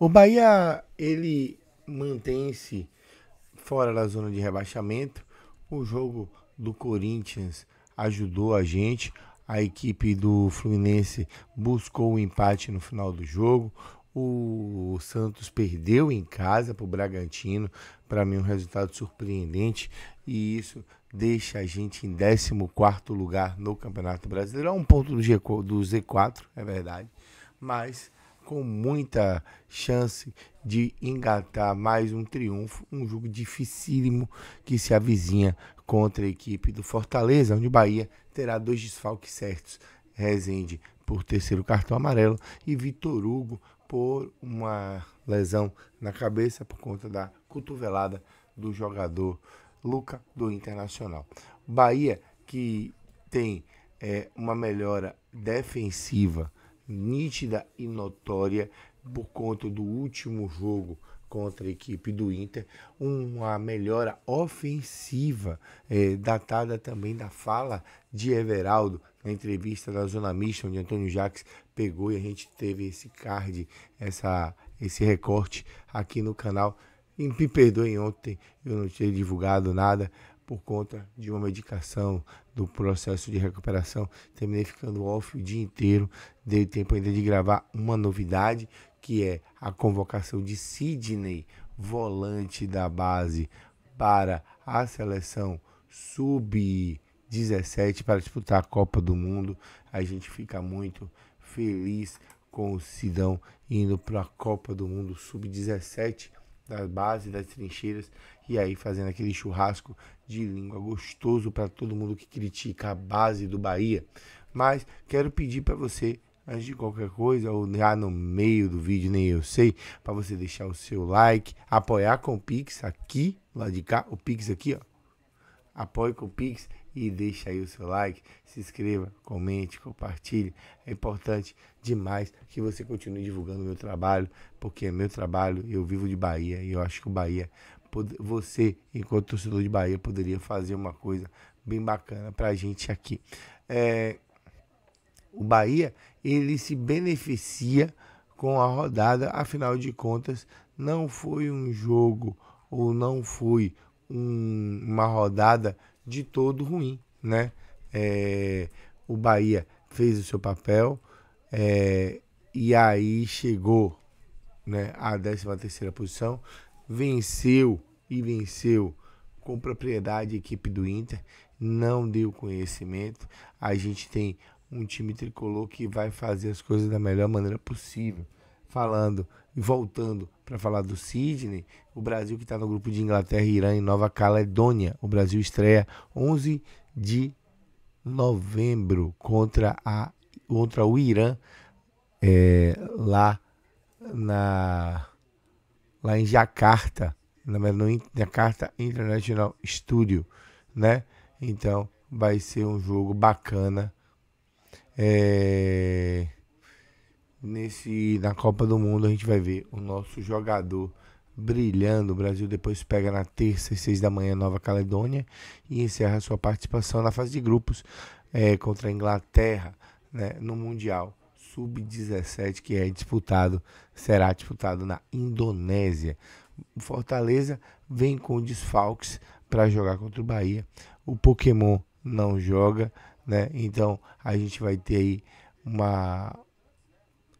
O Bahia, ele mantém-se fora da zona de rebaixamento. O jogo do Corinthians ajudou a gente. A equipe do Fluminense buscou o um empate no final do jogo. O Santos perdeu em casa para o Bragantino. Para mim, um resultado surpreendente. E isso deixa a gente em 14 lugar no Campeonato Brasileiro. É um ponto do, G, do Z4, é verdade. Mas com muita chance de engatar mais um triunfo, um jogo dificílimo que se avizinha contra a equipe do Fortaleza, onde o Bahia terá dois desfalques certos, Rezende por terceiro cartão amarelo e Vitor Hugo por uma lesão na cabeça por conta da cotovelada do jogador Luca do Internacional. Bahia que tem é, uma melhora defensiva nítida e notória por conta do último jogo contra a equipe do Inter, uma melhora ofensiva, eh, datada também da fala de Everaldo na entrevista da Zona Mista, onde Antônio Jacques pegou e a gente teve esse card, essa, esse recorte aqui no canal. E me perdoem ontem, eu não tinha divulgado nada, por conta de uma medicação, do processo de recuperação. Terminei ficando off o dia inteiro, dei tempo ainda de gravar uma novidade, que é a convocação de Sidney, volante da base, para a seleção sub-17 para disputar a Copa do Mundo. A gente fica muito feliz com o Sidão indo para a Copa do Mundo sub-17 da base das trincheiras e aí fazendo aquele churrasco de língua gostoso para todo mundo que critica a base do Bahia. Mas quero pedir para você antes de qualquer coisa, ou já no meio do vídeo, nem eu sei, para você deixar o seu like, apoiar com o Pix aqui, lá de cá, o Pix aqui, ó. Apoie com o Pix e deixa aí o seu like, se inscreva, comente, compartilhe. É importante demais que você continue divulgando meu trabalho, porque é meu trabalho, eu vivo de Bahia e eu acho que o Bahia, você, enquanto torcedor de Bahia, poderia fazer uma coisa bem bacana pra gente aqui. É, o Bahia, ele se beneficia com a rodada, afinal de contas, não foi um jogo ou não foi um, uma rodada de todo ruim, né? É, o Bahia fez o seu papel, é, e aí chegou né, a 13 posição, venceu e venceu com propriedade a equipe do Inter, não deu conhecimento. A gente tem um time tricolor que vai fazer as coisas da melhor maneira possível. Falando e voltando para falar do Sydney, o Brasil que está no grupo de Inglaterra, Irã e Nova Caledônia. O Brasil estreia 11 de novembro contra a contra o Irã é, lá na lá em Jacarta, na Jacarta International Studio, né? Então vai ser um jogo bacana é, nesse na Copa do Mundo a gente vai ver o nosso jogador brilhando. O Brasil depois pega na terça às seis da manhã Nova Caledônia e encerra sua participação na fase de grupos é, contra a Inglaterra né, no Mundial Sub-17 que é disputado, será disputado na Indonésia. Fortaleza vem com desfalques para jogar contra o Bahia. O Pokémon não joga, né? Então a gente vai ter aí uma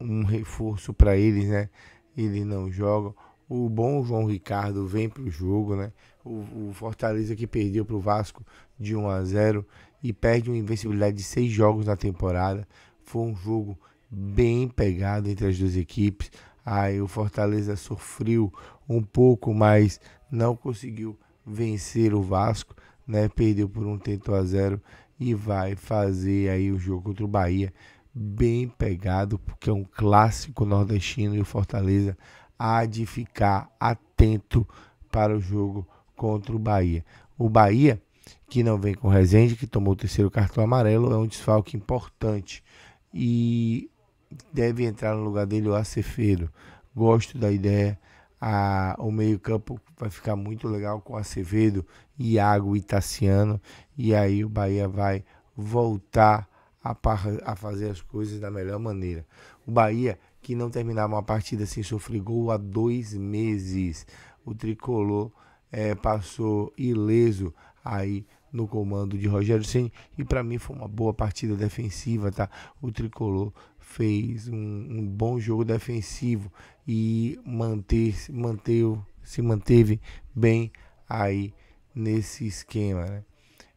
um reforço para eles, né? Eles não jogam. O bom João Ricardo vem para o jogo, né? O, o Fortaleza que perdeu para o Vasco de 1 a 0 e perde uma invencibilidade de seis jogos na temporada. Foi um jogo bem pegado entre as duas equipes. Aí o Fortaleza sofreu um pouco, mas não conseguiu vencer o Vasco, né? Perdeu por um tento a zero e vai fazer aí o jogo contra o Bahia bem pegado, porque é um clássico nordestino e o Fortaleza há de ficar atento para o jogo contra o Bahia. O Bahia que não vem com Rezende, que tomou o terceiro cartão amarelo, é um desfalque importante e deve entrar no lugar dele o Acefeiro. Gosto da ideia. A, o meio-campo vai ficar muito legal com Acevedo, Iago e Tassiano. E aí o Bahia vai voltar a, a fazer as coisas da melhor maneira. O Bahia, que não terminava uma partida sem sofrer gol há dois meses. O tricolor é, passou ileso aí no comando de Rogério Ceni e para mim foi uma boa partida defensiva, tá? O tricolor fez um, um bom jogo defensivo e manter, manteu, se manteve bem aí nesse esquema, né?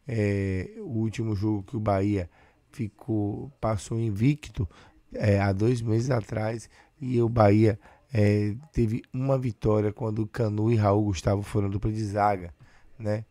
É, o último jogo que o Bahia ficou passou invicto é, há dois meses atrás e o Bahia é, teve uma vitória quando Canu e Raul Gustavo foram dupla de zaga, né?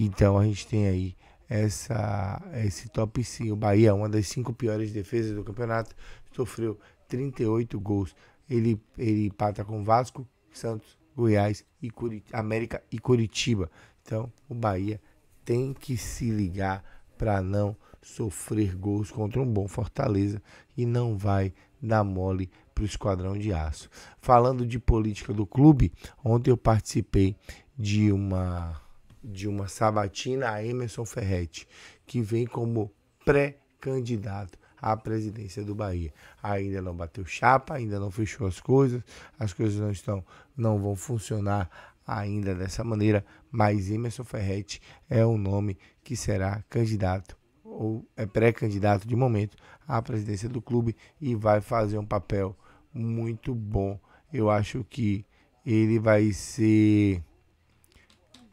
Então a gente tem aí essa, esse top 5. O Bahia, é uma das cinco piores defesas do campeonato, sofreu 38 gols. Ele, ele empata com Vasco, Santos, Goiás, e Curit América e Curitiba. Então o Bahia tem que se ligar para não sofrer gols contra um bom Fortaleza e não vai dar mole para o Esquadrão de Aço. Falando de política do clube, ontem eu participei de uma de uma sabatina a Emerson Ferretti, que vem como pré-candidato à presidência do Bahia. Ainda não bateu chapa, ainda não fechou as coisas, as coisas não estão, não vão funcionar ainda dessa maneira, mas Emerson Ferretti é o nome que será candidato ou é pré-candidato de momento à presidência do clube e vai fazer um papel muito bom. Eu acho que ele vai ser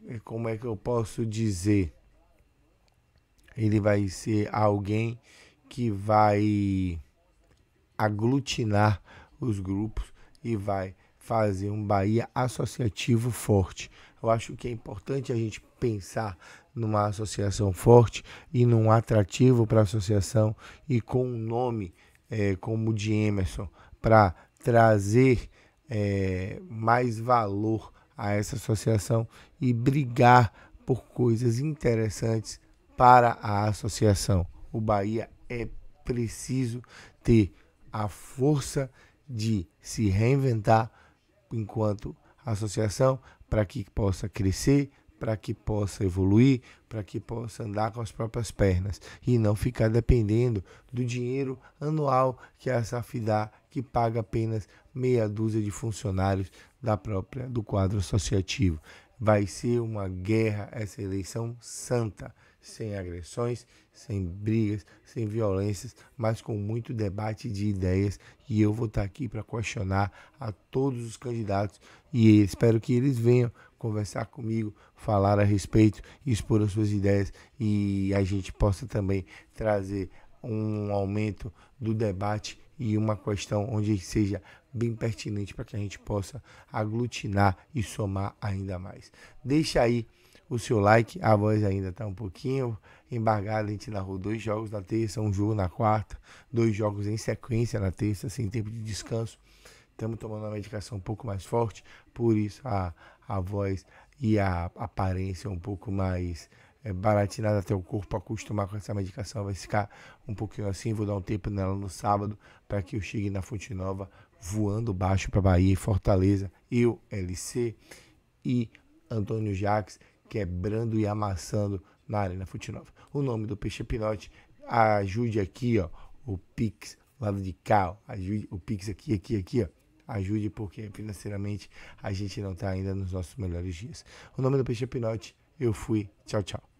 é, como é que eu posso dizer? Ele vai ser alguém que vai aglutinar os grupos e vai fazer um Bahia associativo forte. Eu acho que é importante a gente pensar numa associação forte e num atrativo para a associação e com um nome é, como o de Emerson para trazer é, mais valor a essa associação e brigar por coisas interessantes para a associação. O Bahia é preciso ter a força de se reinventar enquanto associação para que possa crescer, para que possa evoluir, para que possa andar com as próprias pernas e não ficar dependendo do dinheiro anual que a SAF dá, que paga apenas meia dúzia de funcionários da própria do quadro associativo. Vai ser uma guerra essa eleição santa, sem agressões, sem brigas, sem violências, mas com muito debate de ideias. E eu vou estar tá aqui para questionar a todos os candidatos e espero que eles venham conversar comigo, falar a respeito, expor as suas ideias e a gente possa também trazer um aumento do debate e uma questão onde seja bem pertinente para que a gente possa aglutinar e somar ainda mais. Deixa aí o seu like, a voz ainda está um pouquinho embargada, a gente narrou dois jogos na terça, um jogo na quarta, dois jogos em sequência na terça, sem tempo de descanso. Estamos tomando uma medicação um pouco mais forte, por isso a, a voz e a aparência um pouco mais é, baratinada até o corpo acostumar com essa medicação, vai ficar um pouquinho assim. Vou dar um tempo nela no sábado para que eu chegue na Fonte Nova voando baixo para Bahia e Fortaleza. Eu, LC e Antônio Jacques quebrando e amassando na Arena Fonte Nova. O nome do peixe pinote, ajude aqui, ó, o Pix, lado de cá, ó, ajude o Pix aqui, aqui, aqui, ó ajude, porque financeiramente a gente não está ainda nos nossos melhores dias. O nome do Peixe é Pinote, eu fui, tchau, tchau.